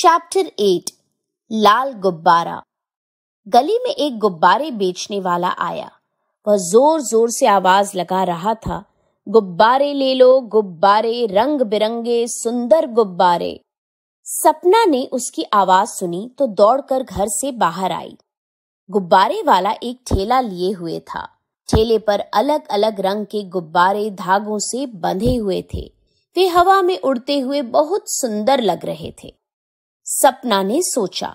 chapter eight लाल गुब्बारा गली में एक गुब्बारे बेचने वाला आया वह जोर जोर से आवाज लगा रहा था गुब्बारे ले लो गुब्बारे रंग बिरंगे सुंदर गुब्बारे सपना ने उसकी आवाज सुनी तो दौड़कर घर से बाहर आई गुब्बारे वाला एक ठेला लिए हुए था ठेले पर अलग अलग रंग के गुब्बारे धागों से बंधे हुए थे वे हवा में उड़ते हुए बहुत सुंदर लग रहे थे सपना ने सोचा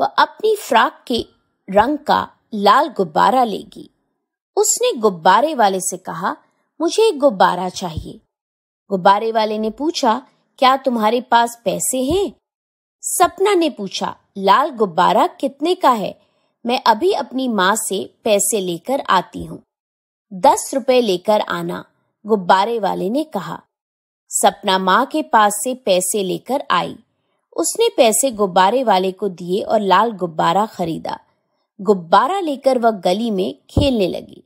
वह अपनी फ्राक के रंग का लाल गुब्बारा लेगी उसने गुब्बारे वाले से कहा मुझे एक गुब्बारा चाहिए गुब्बारे वाले ने पूछा क्या तुम्हारे पास पैसे हैं सपना ने पूछा लाल गुब्बारा कितने का है मैं अभी अपनी माँ से पैसे लेकर आती हूँ दस रुपए लेकर आना गुब्बारे वाले ने कहा सपना माँ के पास से पैसे लेकर आई उसने पैसे गुब्बारे वाले को दिए और लाल गुब्बारा खरीदा गुब्बारा लेकर वह गली में खेलने लगी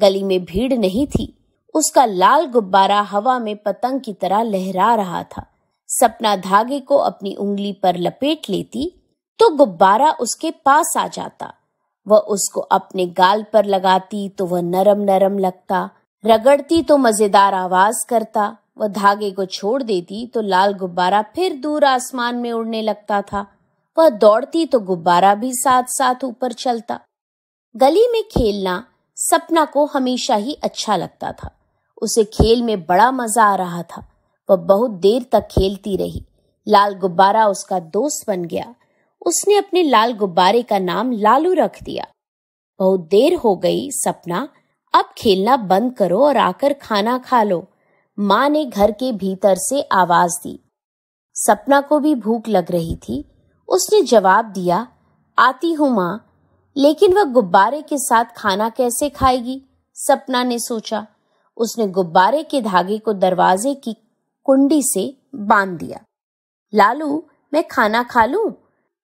गली में भीड़ नहीं थी उसका लाल गुब्बारा हवा में पतंग की तरह लहरा रहा था सपना धागे को अपनी उंगली पर लपेट लेती तो गुब्बारा उसके पास आ जाता वह उसको अपने गाल पर लगाती तो वह नरम नरम लगता रगड़ती तो मजेदार आवाज करता वह धागे को छोड़ देती तो लाल गुब्बारा फिर दूर आसमान में उड़ने लगता था वह दौड़ती तो गुब्बारा भी साथ साथ ऊपर चलता गली में खेलना सपना को हमेशा ही अच्छा लगता था उसे खेल में बड़ा मजा आ रहा था वह बहुत देर तक खेलती रही लाल गुब्बारा उसका दोस्त बन गया उसने अपने लाल गुब्बारे का नाम लालू रख दिया बहुत देर हो गई सपना अब खेलना बंद करो और आकर खाना खा लो माँ ने घर के भीतर से आवाज दी सपना को भी भूख लग रही थी उसने जवाब दिया आती हूं माँ लेकिन वह गुब्बारे के साथ खाना कैसे खाएगी सपना ने सोचा उसने गुब्बारे के धागे को दरवाजे की कुंडी से बांध दिया लालू मैं खाना खा लू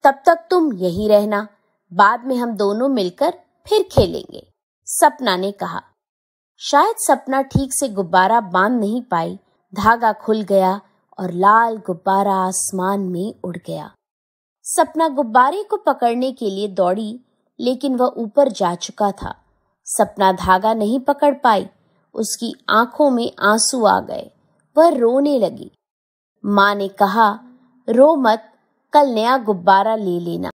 तब तक तुम यही रहना बाद में हम दोनों मिलकर फिर खेलेंगे सपना ने कहा शायद सपना ठीक से गुब्बारा बांध नहीं पाई धागा खुल गया और लाल गुब्बारा आसमान में उड़ गया सपना गुब्बारे को पकड़ने के लिए दौड़ी लेकिन वह ऊपर जा चुका था सपना धागा नहीं पकड़ पाई उसकी आंखों में आंसू आ गए वह रोने लगी माँ ने कहा रो मत कल नया गुब्बारा ले लेना